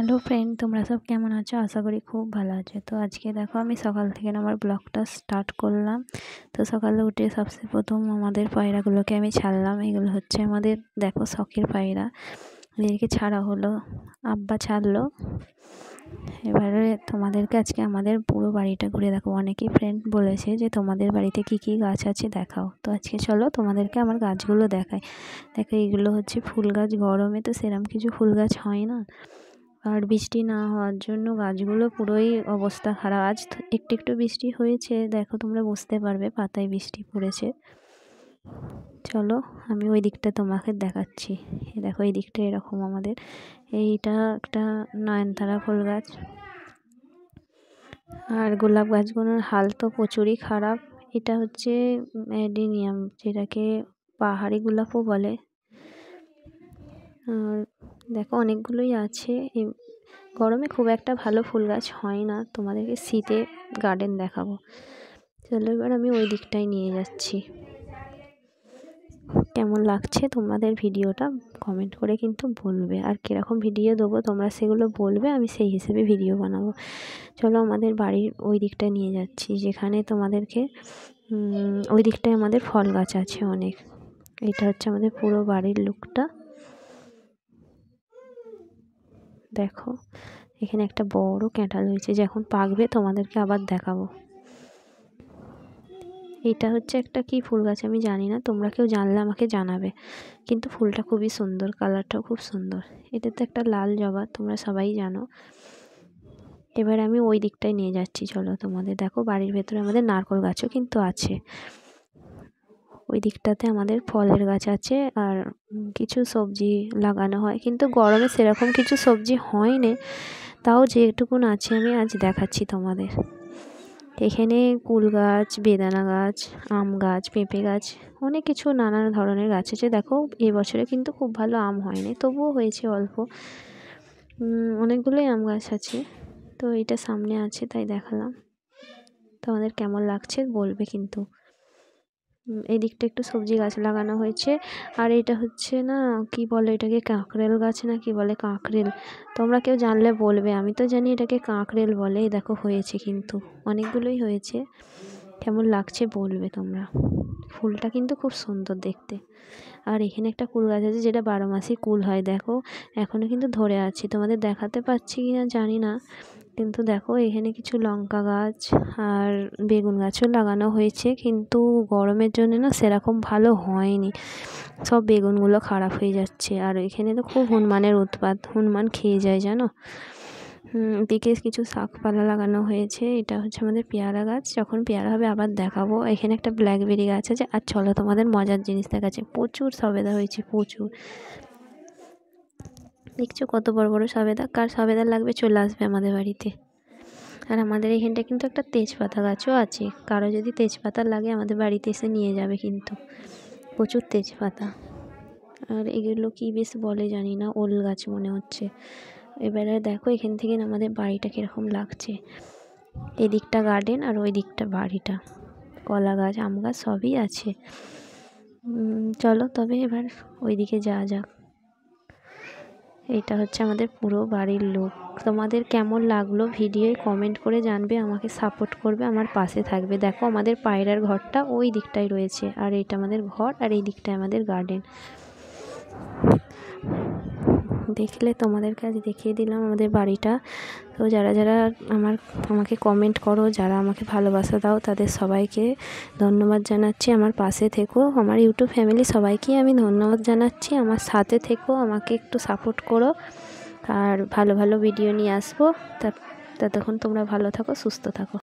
hello friend তোমরা সব কেমন আছো আশা করি খুব ভালো আছো তো আজকে দেখো আমি সকাল থেকে আমার ব্লগটা স্টার্ট করলাম তো সকালে উঠে সবচেয়ে প্রথম আমাদের পায়রাগুলোকে আমি ছাড়লাম এগুলো হচ্ছে আমাদের দেখো শখের পায়রা এদেরকে ছাড়া হলো আব্বা ছাড়লো এবারে তোমাদেরকে আজকে আমাদের পুরো বাড়িটা ঘুরে দেখো অনেকেই ফ্রেন্ড বলেছে যে তোমাদের বাড়িতে কি কি গাছ আছে দেখাও তো আজকে চলো তোমাদেরকে আমার গাছগুলো দেখায় দেখো এগুলো হচ্ছে ফুল গাছ গরমে তো সেরম কিছু ফুল গাছ হয় না আর বৃষ্টি না হওয়ার জন্য গাছগুলো পুরোই অবস্থা খারাপ আজ একটু একটু বৃষ্টি হয়েছে দেখো তোমরা বুঝতে পারবে পাতায় বৃষ্টি পড়েছে চলো আমি ওই দিকটা তোমাকে দেখাচ্ছি দেখো এই দিকটা এরকম আমাদের এইটা একটা নয়নতারা ফুল গাছ আর গোলাপ গাছগুলোর হাল তো প্রচুরই খারাপ এটা হচ্ছে অ্যাডিনিয়াম যেটাকে পাহাড়ি গোলাপও বলে আর দেখো অনেকগুলোই আছে এই গরমে খুব একটা ভালো ফুল গাছ হয় না তোমাদেরকে শীতে গার্ডেন দেখাবো চলো এবার আমি ওই দিকটাই নিয়ে যাচ্ছি কেমন লাগছে তোমাদের ভিডিওটা কমেন্ট করে কিন্তু বলবে আর কীরকম ভিডিও দেবো তোমরা সেগুলো বলবে আমি সেই হিসেবে ভিডিও বানাবো চলো আমাদের বাড়ির ওই দিকটা নিয়ে যাচ্ছি যেখানে তোমাদেরকে ওই দিকটায় আমাদের ফল গাছ আছে অনেক এটা হচ্ছে আমাদের পুরো বাড়ির লুকটা দেখো এখানে একটা বড় ক্যাঁটাল হয়েছে যখন পাকবে তোমাদেরকে আবার দেখাবো এটা হচ্ছে একটা কি ফুল গাছ আমি জানি না তোমরা কেউ জানলে আমাকে জানাবে কিন্তু ফুলটা খুবই সুন্দর কালারটাও খুব সুন্দর এটা তো একটা লাল জবা তোমরা সবাই জানো এবার আমি ওই দিকটাই নিয়ে যাচ্ছি চলো তোমাদের দেখো বাড়ির ভেতরে আমাদের নারকল গাছও কিন্তু আছে ওই দিকটাতে আমাদের ফলের গাছ আছে আর কিছু সবজি লাগানো হয় কিন্তু গরমে সেরকম কিছু সবজি হয়নি তাও যেটুকুন আছে আমি আজ দেখাচ্ছি তোমাদের এখানে কুল গাছ বেদানা গাছ আম গাছ পেঁপে গাছ অনেক কিছু নানান ধরনের গাছ আছে দেখো এবছরে কিন্তু খুব ভালো আম হয়নি তবুও হয়েছে অল্প অনেকগুলোই আম গাছ আছে তো এটা সামনে আছে তাই দেখালাম তোমাদের কেমন লাগছে বলবে কিন্তু এই দিকটা একটু সবজি গাছ লাগানো হয়েছে আর এটা হচ্ছে না কি বলে এটাকে কাঁকরেল গাছ না কি বলে কাঁকরেল তোমরা কেউ জানলে বলবে আমি তো জানি এটাকে কাঁকরেল বলে দেখো হয়েছে কিন্তু অনেকগুলোই হয়েছে কেমন লাগছে বলবে তোমরা ফুলটা কিন্তু খুব সুন্দর দেখতে আর এখানে একটা কুল গাছ আছে যেটা বারো মাসই কুল হয় দেখো এখনও কিন্তু ধরে আছি তোমাদের দেখাতে পাচ্ছি কি না জানি না কিন্তু দেখো এখানে কিছু লঙ্কা গাছ আর বেগুন গাছও লাগানো হয়েছে কিন্তু গরমের জন্য না সেরকম ভালো হয়নি সব বেগুনগুলো খারাপ হয়ে যাচ্ছে আর এখানে তো খুব হনুমানের উৎপাত হনুমান খেয়ে যায় জানো দিকে কিছু শাকপালা লাগানো হয়েছে এটা হচ্ছে আমাদের পেয়ারা গাছ যখন পেয়ারা হবে আবার দেখাবো এখানে একটা ব্ল্যাকবেরি গাছ আছে আর চলো তোমাদের মজার জিনিস দেখাচ্ছে প্রচুর সবেদা হয়েছে প্রচুর দেখছো কত বড় বড় সাবেদা কার সাবেদা লাগবে চলে আসবে আমাদের বাড়িতে আর আমাদের এখানটা কিন্তু একটা তেজপাতা গাছও আছে কারো যদি তেজপাতা লাগে আমাদের বাড়িতে এসে নিয়ে যাবে কিন্তু প্রচুর তেজপাতা আর এগুলো কি বেশ বলে জানি না ওল গাছ মনে হচ্ছে এবারে দেখো এখান থেকে আমাদের বাড়িটা কীরকম লাগছে এদিকটা গার্ডেন আর ওই দিকটা বাড়িটা কলা গাছ আম গাছ সবই আছে চলো তবে এবার ওইদিকে যাওয়া যাক এটা হচ্ছে আমাদের পুরো বাড়ির লোক তোমাদের কেমন লাগলো ভিডিওয় কমেন্ট করে জানবে আমাকে সাপোর্ট করবে আমার পাশে থাকবে দেখো আমাদের পায়রার ঘরটা ওই দিকটাই রয়েছে আর এটা আমাদের ঘর আর এই দিকটায় আমাদের গার্ডেন দেখলে তোমাদের কাছে দেখিয়ে দিলাম আমাদের বাড়িটা তো যারা যারা আমার আমাকে কমেন্ট করো যারা আমাকে ভালোবাসা দাও তাদের সবাইকে ধন্যবাদ জানাচ্ছি আমার পাশে থেকো আমার ইউটিউব ফ্যামিলি সবাইকে আমি ধন্যবাদ জানাচ্ছি আমার সাথে থেকো আমাকে একটু সাপোর্ট করো আর ভালো ভালো ভিডিও নিয়ে আসবো তা ততক্ষণ তোমরা ভালো থাকো সুস্থ থাকো